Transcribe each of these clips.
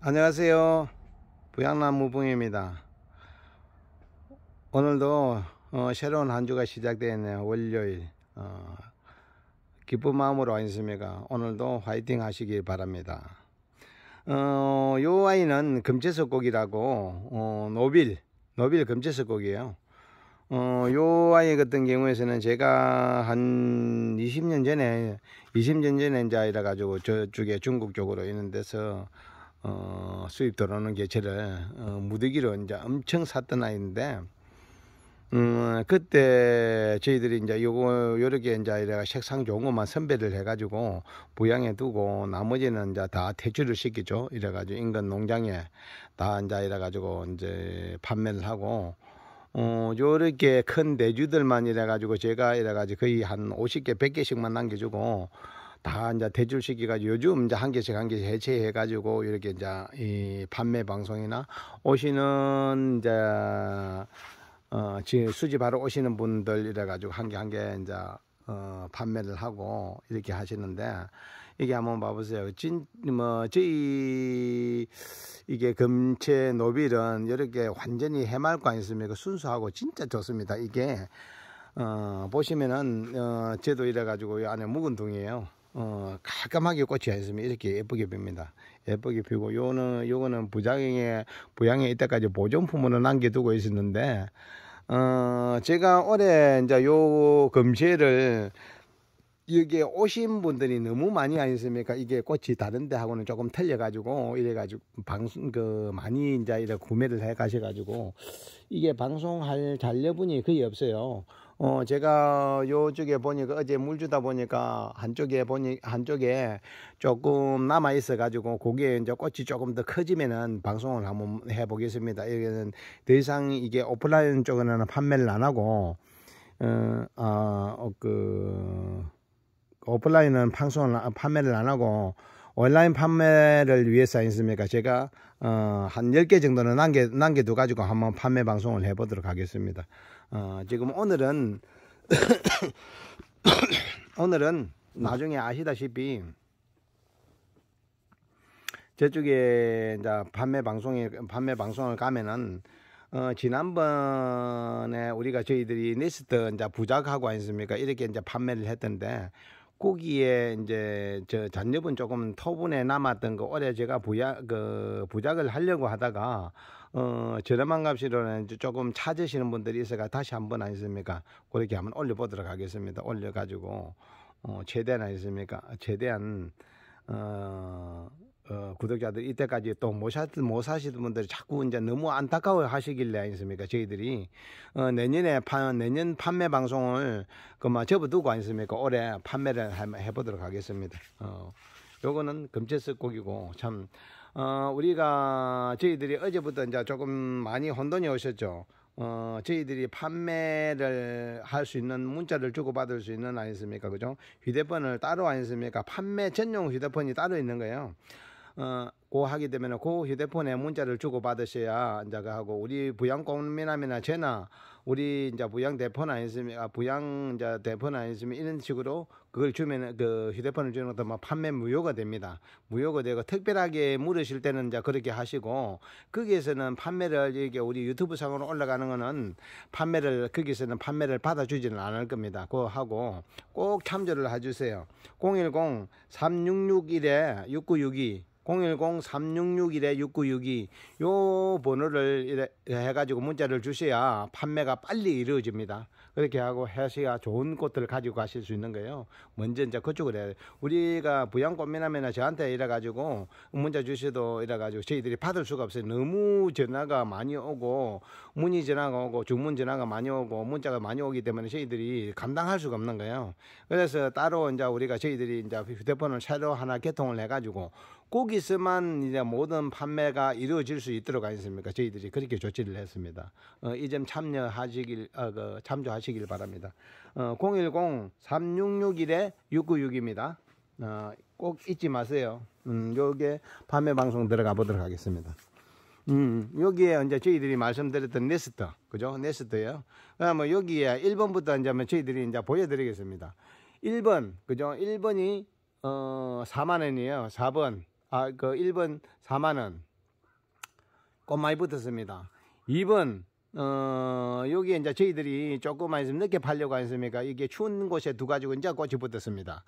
안녕하세요 부양나무봉입니다 오늘도 어, 새로운 한 주가 시작되었네요 월요일 어, 기쁜 마음으로 왔습니까 오늘도 화이팅 하시길 바랍니다 어, 요 아이는 금채석곡이라고 어, 노빌 노빌 금채석곡이에요 어, 요 아이 같은 경우에서는 제가 한 20년 전에 20년 전에 이제 아이라 가지고 저쪽에 중국 쪽으로 있는 데서 어, 수입 들어오는 개체를 어, 무더기로 이제 엄청 샀던 아이인데 음, 그때 저희들이 이제 요거 여러 개 이제 이래가 색상 좋은 것만 선배를 해가지고 부양해 두고 나머지는 이제 다 퇴출을 시키죠. 이래가지고 인근 농장에 다 이제 이래가지고 이제 판매를 하고 어, 요렇게 큰대주들만 이래가지고 제가 이래가지고 거의 한 오십 개 백개씩만 남겨주고 다 이제 대출시키가 요즘 이제 한 개씩 한 개씩 해체해가지고 이렇게 이제 이 판매 방송이나 오시는 이제 어, 지금 수집하러 오시는 분들 이래가지고 한 개 한개 이제 어, 판매를 하고 이렇게 하시는데 이게 한번 봐보세요. 진, 뭐, 저희, 이게 금체 노빌은 이렇게 완전히 해맑고 아니습니까? 순수하고 진짜 좋습니다. 이게, 어, 보시면은, 어, 제도 이래가지고 안에 묵은 둥이에요. 어, 깔끔하게 꽃이 있으면 이렇게 예쁘게 핍니다. 예쁘게 피고 요는 요거는 부작용에 부양에 이때까지 보존품으로 남겨두고 있었는데 어, 제가 올해 이제 요금실를 여기에 오신 분들이 너무 많이 아니습니까 이게 꽃이 다른데 하고는 조금 틀려가지고, 이래가지고, 방송, 그, 많이 이제 이래 구매를 해 가셔가지고, 이게 방송할 잔여분이 거의 없어요. 어, 제가 요쪽에 보니까 어제 물 주다 보니까 한쪽에 보니, 한쪽에 조금 남아 있어가지고 거기에 이제 꽃이 조금 더 커지면은 방송을 한번 해보겠습니다. 여기는 더 이상 이게 오프라인 쪽에는 판매를 안 하고, 어, 아, 어, 그, 오프라인은 방송을, 판매를 안 하고, 온라인 판매를 위해서 있습니까? 제가, 어, 한 10개 정도는 남겨, 남겨둬가지고 한번 판매 방송을 해보도록 하겠습니다. 어, 지금 오늘은 오늘은 나중에 아시다시피 저쪽에 이제 판매 방송에 판매 방송을 가면은 어, 지난번에 우리가 저희들이 네스트 이제 부작하고 있습니까 이렇게 이제 판매를 했던데 고기에 이제 저 잔여분 조금 토분에 남았던 거 올해 제가 부약 그 부작을 하려고 하다가 어 저렴한 값으로는 조금 찾으시는 분들이 있어가 다시 한번 아니습니까 그렇게 한번 올려보도록 하겠습니다 올려가지고 어 최대한 아니습니까 최대한 어 어, 구독자들 이때까지 또못 사시던 못 사시던 분들이 자꾸 이제 너무 안타까워 하시길래 아니습니까 저희들이 어, 내년에 파, 내년 판매 방송을 그만 접어두고 아니습니까 올해 판매를 해보도록 하겠습니다. 어, 요거는 금채석 곡이고 참 어, 우리가 저희들이 어제부터 이제 조금 많이 혼돈이 오셨죠. 어, 저희들이 판매를 할 수 있는 문자를 주고받을 수 있는 아니습니까? 그죠? 휴대폰을 따로 아니습니까? 판매 전용 휴대폰이 따로 있는 거예요. 어, 고 하게 되면 고 휴대폰에 문자를 주고 받으셔야 이제그 하고 우리 부양 공민함이나 제나 우리 이제 부양 대포나 있으면 아 부양 이제 대포나 있으면 이런 식으로 그걸 주면 그 휴대폰을 주는 것도 막 뭐 판매 무효가 됩니다. 무효가 되고 특별하게 물으실 때는 이제 그렇게 하시고 거기에서는 판매를 이게 우리 유튜브 상으로 올라가는 거는 판매를 거기서는 판매를 받아주지는 않을 겁니다. 그거 하고 꼭 참조를 해주세요. 010 3661에 6962 010-3661-6962요 번호를 해가지고 문자를 주셔야 판매가 빨리 이루어집니다. 그렇게 하고 해셔야 좋은 꽃들을 가지고 가실 수 있는 거예요. 먼저 이제 그쪽으로 해야 돼요. 우리가 부양꽃미남이나 저한테 이래가지고 문자 주셔도 이래가지고 저희들이 받을 수가 없어요. 너무 전화가 많이 오고 문의 전화가 오고 주문 전화가 많이 오고 문자가 많이 오기 때문에 저희들이 감당할 수가 없는 거예요. 그래서 따로 이제 우리가 저희들이 이제 휴대폰을 새로 하나 개통을 해가지고 거기서만 이제 모든 판매가 이루어질 수 있도록 하겠습니까? 저희들이 그렇게 조치를 했습니다. 어, 이점 참여하시길, 어, 그, 참조하시길 바랍니다. 어, 0 1 0 3 6 6 1 6 9 6입니다 어, 꼭 잊지 마세요. 음, 요게 판매 방송 들어가 보도록 하겠습니다. 음, 여기에 이제 저희들이 말씀드렸던 네스트, 그죠? 네스트예요 그러 여기에 1번부터 이제 저희들이 이제 보여드리겠습니다. 1번, 그죠? 1번이, 어, 4만원이에요. 4번. 아, 그 1번 4만원. 꽃 많이 붙었습니다. 2번, 어, 여기 이제 저희들이 조금만 있으면 늦게 팔려고 했습니까? 이게 추운 곳에 두 가지고 이제 꽃이 붙었습니다.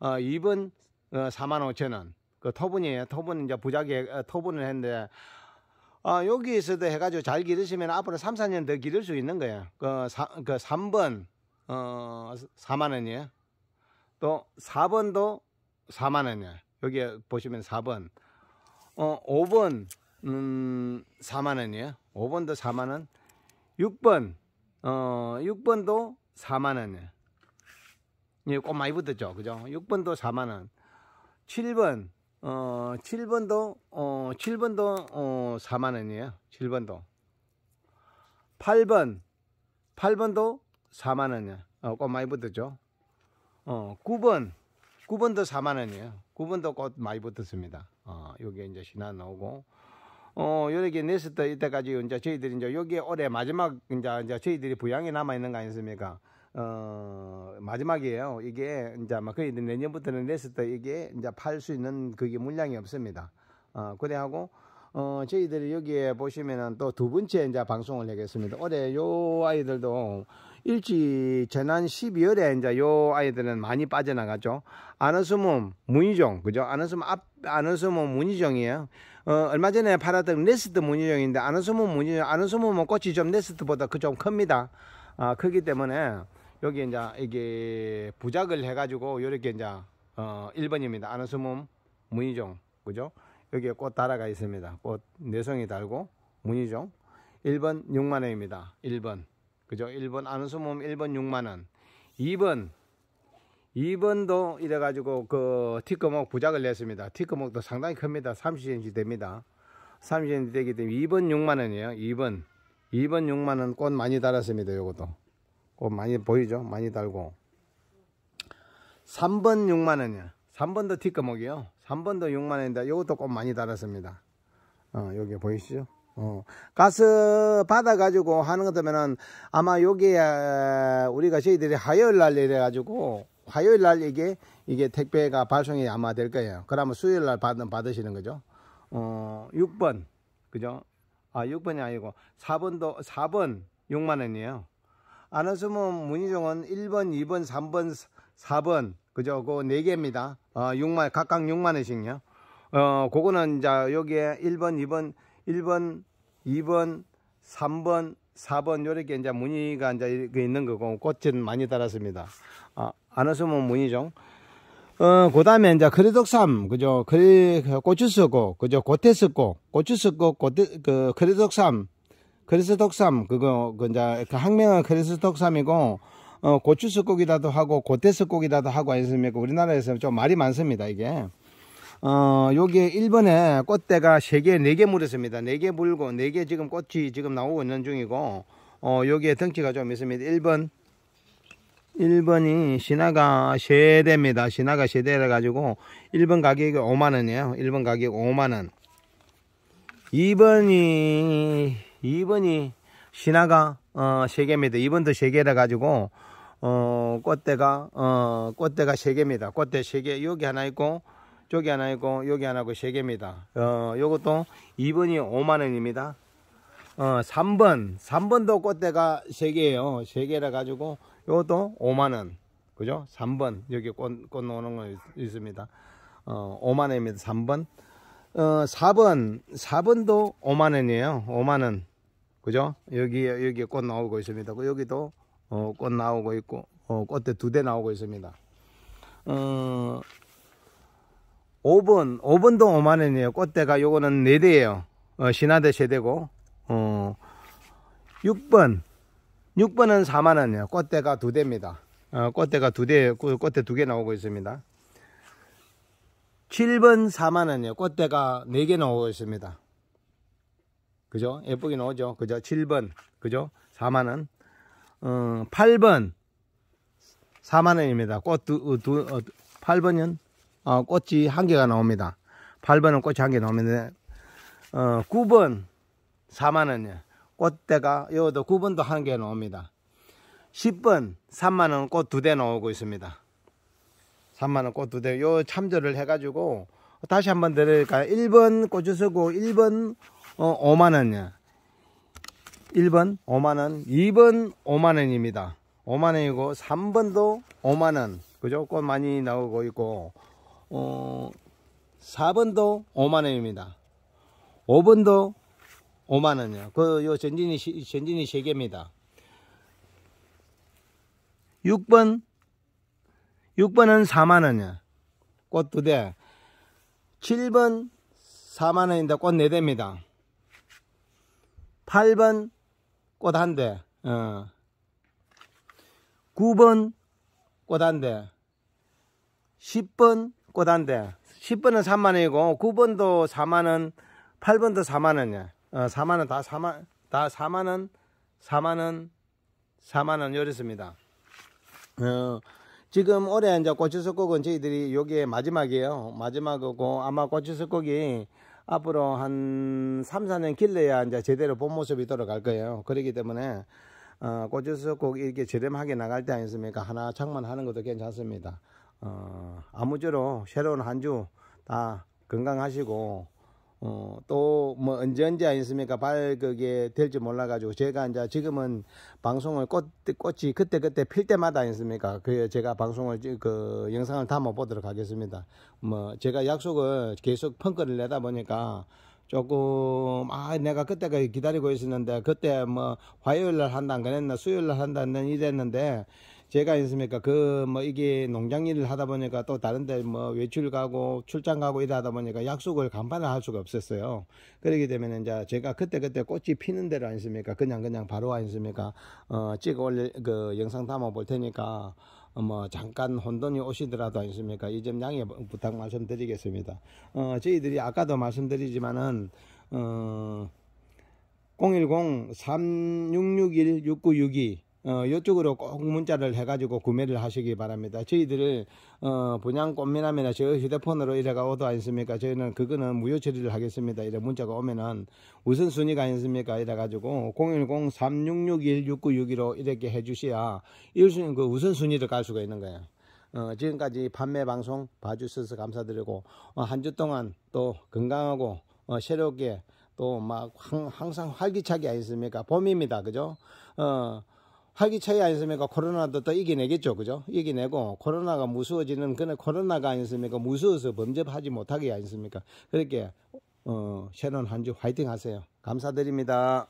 어, 2번, 어, 4만 5천원. 그 토분이에요. 토분 이제 부작에 어, 토분을 했는데, 어, 여기에서도 해가지고 잘 기르시면 앞으로 3, 4년 더 기를 수 있는 거예요. 그, 사, 그 3번, 어, 4만원이에요. 또 4번도 4만원이에요. 여기 보시면 4번. 어, 5번 음, 4만 원이에요. 5번도 4만 원. 6번 어, 6번도 4만 원이에요. 예, 꽃 많이 붙었죠. 그죠? 6번도 4만 원. 7번 어, 7번도 어, 7번도 어, 4만 원이에요. 7번도. 8번 8번도 4만 원이야. 에 어, 꽃 많이 붙었죠. 어, 9번 9번도 4만 원이에요. 9번도 꽃 많이 붙었습니다. 어, 요게 이제 신화 나오고. 어, 요렇게 냈을 때 이때까지 이제 저희들이 이제 여기 올해 마지막 이제, 이제 저희들이 부양이 남아 있는 거 아니겠습니까? 어, 마지막이에요. 이게 이제 아마 거의 내년부터는 냈을 때 이게 이제 팔 수 있는 그게 물량이 없습니다. 어, 그래하고 어, 저희들이 여기에 보시면은 또 두 번째 이제 방송을 하겠습니다. 올해 요 아이들도 일찍 재난 12월에 이제 요 아이들은 많이 빠져나가죠. 안웃음은 문희종 그죠? 안웃음 몸앞 아너스몸 문희종이에요. 어, 얼마 전에 팔았던 네스트 문희종인데 안웃음은 문희종 아너스몸은 뭐 꽃이 좀 네스트보다 그 좀 큽니다. 아 크기 때문에 여기 이제 이게 부작을 해가지고 요렇게 이제 어 1번입니다. 안웃음은 문희종 그죠? 여기에 꽃 달아가 있습니다. 꽃 내성이 달고 문희종 1번 6만원입니다. 1번 그죠? 1번 안수음 1번 6만원 2번 2번도 이래가지고 그 티커목 부작을 냈습니다. 티커목도 상당히 큽니다. 30cm 됩니다. 30cm 되기 때문에 2번 6만원이에요. 2번 2번 6만원 꽃 많이 달았습니다. 요것도 꽃 많이 보이죠? 많이 달고 3번 6만원이요. 3번도 티커목이요. 3번도 6만원인데 요것도 꽃 많이 달았습니다. 어, 여기 보이시죠? 어, 가스 받아가지고 하는 것 때문에 아마 여기에 우리가 저희들이 화요일 날 이래가지고 화요일 날 이게 이게 택배가 발송이 아마 될 거예요. 그러면 수요일 날 받, 받으시는 거죠. 어, 6번. 그죠? 아, 6번이 아니고 4번도 4번 6만 원이에요. 안하으면문의종은 1번, 2번, 3번, 4번. 그죠? 그 4개입니다. 어, 6만 각각 6만 원씩요. 어, 그거는 이 여기에 1번, 2번, 1번, 2번, 3번, 4번 요렇게 이제 무늬가 이제 있는 거고 꽃은 많이 달았습니다. 아, 안 웃으면 무늬죠. 어, 그 다음에 이제 크레독삼, 그죠. 그리, 고추 쓰고, 그죠. 고태 쓰고, 고추 쓰고, 고태, 그, 크레독삼, 크리스독삼 그거, 그, 이제, 그 학명은 크리스독삼이고 어, 고추 쓰고기라도 하고, 고태 쓰고기라도 하고, 아니습니까? 우리나라에서 는좀 말이 많습니다, 이게. 어, 요게 1번에 꽃대가 3개, 4개 물었습니다. 4개 물고, 4개 지금 꽃이 지금 나오고 있는 중이고, 어, 여기에 덩치가 좀 있습니다. 1번, 1번이 신화가 3대입니다 신화가 3대라 가지고 1번 가격이 5만 원이에요. 1번 가격 5만 원. 2번이 2번이 신화가 어, 3개입니다. 2번도 3개라 가지고 어, 꽃대가 어, 꽃대가 3개입니다. 꽃대 3개 여기 하나 있고 여기 하나 있고 여기 하나 있고 세 개입니다. 어, 요것도 2번이 5만 원입니다. 어, 3번, 3번도 꽃대가 3개예요. 3개라 가지고 이것도 5만 원. 그죠? 3번 여기 꽃, 꽃나는거 있, 있습니다. 어, 5만 원입니다. 3번. 어, 4번, 4번도 5만 원이에요. 5만 원. 그죠? 여기 여기 꽃 나오고 있습니다. 여기도 어, 꽃 나오고 있고 어, 꽃대 두 대 나오고 있습니다. 어, 5번, 5번도 5만원이에요. 꽃대가 요거는 4대에요 어, 신화대 세대고, 어, 6번, 6번은 4만원이에요. 꽃대가 2대입니다. 어, 꽃대가 2대, 꽃대 2개 나오고 있습니다. 7번 4만원이에요. 꽃대가 4개 나오고 있습니다. 그죠? 예쁘게 나오죠? 그죠? 7번, 그죠? 4만원. 어, 8번, 4만원입니다. 꽃 두, 어, 두, 어, 8번은 어, 꽃이 한 개가 나옵니다. 8번은 꽃이 한 개 나오는데 어, 9번 4만원이요. 꽃대가 여기도 9번도 한 개 나옵니다. 10번 3만원 꽃 두 대 나오고 있습니다. 3만원 꽃 두대요 참조를 해가지고 다시 한번 드릴까요? 1번 꽃주수고 1번 어, 5만원이요. 1번 5만원 2번 5만원입니다. 5만원이고 3번도 5만원 그죠? 꽃 많이 나오고 있고 어, 4번도 5만원입니다. 5번도 5만원이요. 그, 요 전진이, 전진이 3개입니다. 6번, 6번은 4만원이요. 꽃 2대. 7번 4만원인데 꽃 4대입니다. 8번 꽃 1대. 어. 9번 꽃 1대. 10번 꽃한 대. 10번은 3만원이고 9번도 4만원 8번도 4만원이야 어, 4만원 다 4만 다 4만원 4만원 4만원 요랬습니다 어, 지금 올해 이제 고추석곡은 저희들이 여기에 마지막이에요 마지막이고 아마 고추석곡이 앞으로 한 3, 4년 길러야 이제 제대로 본 모습이 돌아갈 거예요 그렇기 때문에 어, 고추석곡 이렇게 저렴하게 나갈 때 아니겠습니까 하나 창만하는 것도 괜찮습니다 어, 아무쪼록 새로운 한 주 다 건강하시고 어, 또, 뭐, 언제, 언제 아니습니까? 발그게 될지 몰라가지고, 제가 이제 지금은 방송을 꽃, 꽃이 그때그때 필 때마다 아니습니까? 그, 제가 방송을, 그, 영상을 담아보도록 하겠습니다. 뭐, 제가 약속을 계속 펑크를 내다 보니까, 조금, 아, 내가 그때까지 그 기다리고 있었는데, 그때 뭐, 화요일 날 한다, 안 그랬나, 수요일 날 한다, 이랬는데, 제가 있습니까 그 뭐 이게 농장 일을 하다 보니까 또 다른데 뭐 외출 가고 출장 가고 이러다 보니까 약속을 간판을 할 수가 없었어요. 그러게 되면 이제 제가 그때 그때 꽃이 피는 대로 아니습니까 그냥 그냥 바로 아니습니까 어 찍어 올릴 그 영상 담아 볼 테니까 어뭐 잠깐 혼돈이 오시더라도 아니습니까이 점 양해 부탁 말씀드리겠습니다. 어 저희들이 아까도 말씀드리지만은 어010-3661-6962 어, 이쪽으로 꼭 문자를 해가지고 구매를 하시기 바랍니다. 저희들을, 어, 분양 꽃미남이나 저 휴대폰으로 이래가 오도 아니습니까? 저희는 그거는 무효 처리를 하겠습니다. 이래 문자가 오면은 우선순위가 아니습니까? 이래가지고 010-3661-6961로 이렇게 해주셔야 1순위 그 우선순위를 갈 수가 있는 거예요. 어, 지금까지 판매 방송 봐주셔서 감사드리고, 어, 한주 동안 또 건강하고, 어, 새롭게 또 막 항상 활기차게 아니습니까? 봄입니다. 그죠? 어, 활기차야 안습니까? 코로나도 또 이겨내겠죠. 그죠? 이겨내고 코로나가 무서워지는 그는 코로나가 안습니까? 무서워서 범접하지 못하게 안습니까? 그렇게 어, 셰넌 한주 화이팅 하세요. 감사드립니다.